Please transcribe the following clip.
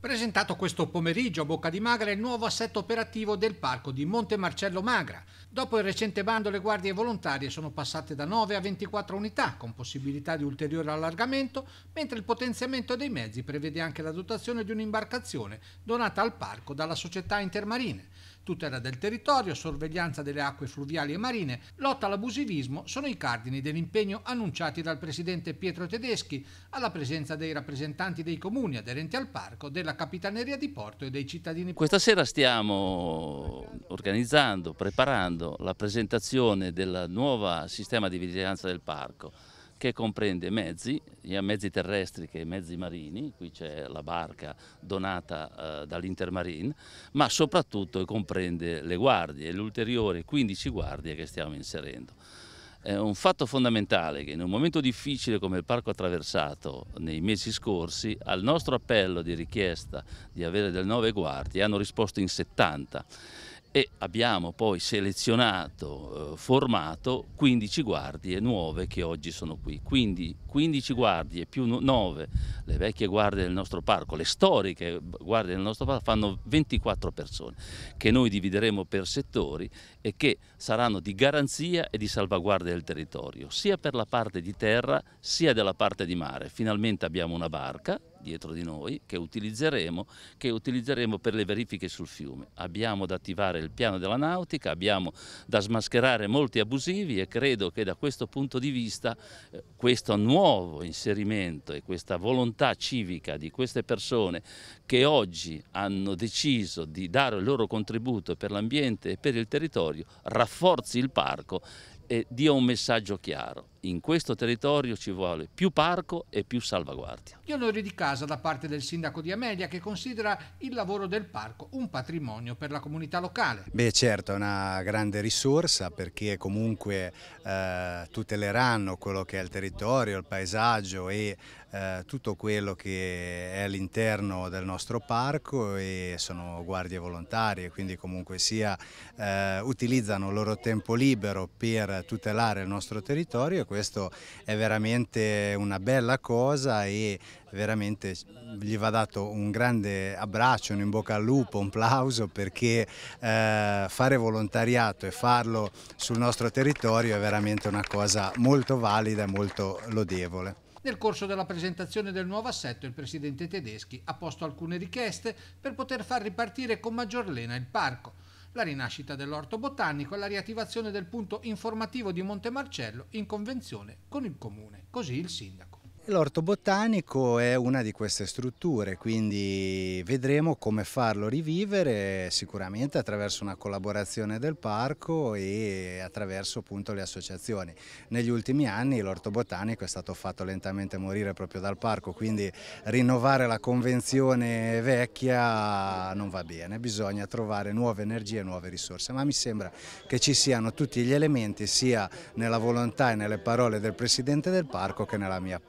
Presentato questo pomeriggio a Bocca di Magra il nuovo assetto operativo del parco di Monte Marcello Magra. Dopo il recente bando le guardie volontarie sono passate da 9 a 24 unità, con possibilità di ulteriore allargamento, mentre il potenziamento dei mezzi prevede anche la dotazione di un'imbarcazione donata al parco dalla società Intermarine tutela del territorio, sorveglianza delle acque fluviali e marine, lotta all'abusivismo sono i cardini dell'impegno annunciati dal presidente Pietro Tedeschi alla presenza dei rappresentanti dei comuni aderenti al parco, della Capitaneria di Porto e dei cittadini. Questa sera stiamo organizzando, preparando la presentazione del nuovo sistema di vigilanza del parco che comprende mezzi, sia mezzi terrestri che mezzi marini, qui c'è la barca donata eh, dall'Intermarine, ma soprattutto comprende le guardie, le ulteriori 15 guardie che stiamo inserendo. È un fatto fondamentale che in un momento difficile come il parco attraversato nei mesi scorsi, al nostro appello di richiesta di avere del 9 guardie hanno risposto in 70 e abbiamo poi selezionato, eh, formato 15 guardie nuove che oggi sono qui. Quindi 15 guardie più 9, le vecchie guardie del nostro parco, le storiche guardie del nostro parco, fanno 24 persone che noi divideremo per settori e che saranno di garanzia e di salvaguardia del territorio, sia per la parte di terra sia della parte di mare. Finalmente abbiamo una barca dietro di noi che utilizzeremo, che utilizzeremo per le verifiche sul fiume. Abbiamo da attivare il piano della nautica, abbiamo da smascherare molti abusivi e credo che da questo punto di vista eh, questo nuovo inserimento e questa volontà civica di queste persone che oggi hanno deciso di dare il loro contributo per l'ambiente e per il territorio rafforzi il parco e dia un messaggio chiaro in questo territorio ci vuole più parco e più salvaguardia. Gli onori di casa da parte del sindaco di Amelia che considera il lavoro del parco un patrimonio per la comunità locale. Beh certo, è una grande risorsa perché comunque eh, tuteleranno quello che è il territorio, il paesaggio e eh, tutto quello che è all'interno del nostro parco e sono guardie volontarie, quindi comunque sia eh, utilizzano il loro tempo libero per tutelare il nostro territorio questo è veramente una bella cosa e veramente gli va dato un grande abbraccio, un in bocca al lupo, un plauso perché eh, fare volontariato e farlo sul nostro territorio è veramente una cosa molto valida e molto lodevole. Nel corso della presentazione del nuovo assetto il presidente Tedeschi ha posto alcune richieste per poter far ripartire con maggior lena il parco la rinascita dell'orto botanico e la riattivazione del punto informativo di Montemarcello in convenzione con il comune, così il sindaco. L'orto botanico è una di queste strutture, quindi vedremo come farlo rivivere sicuramente attraverso una collaborazione del parco e attraverso appunto le associazioni. Negli ultimi anni l'orto botanico è stato fatto lentamente morire proprio dal parco, quindi rinnovare la convenzione vecchia non va bene, bisogna trovare nuove energie nuove risorse, ma mi sembra che ci siano tutti gli elementi sia nella volontà e nelle parole del Presidente del parco che nella mia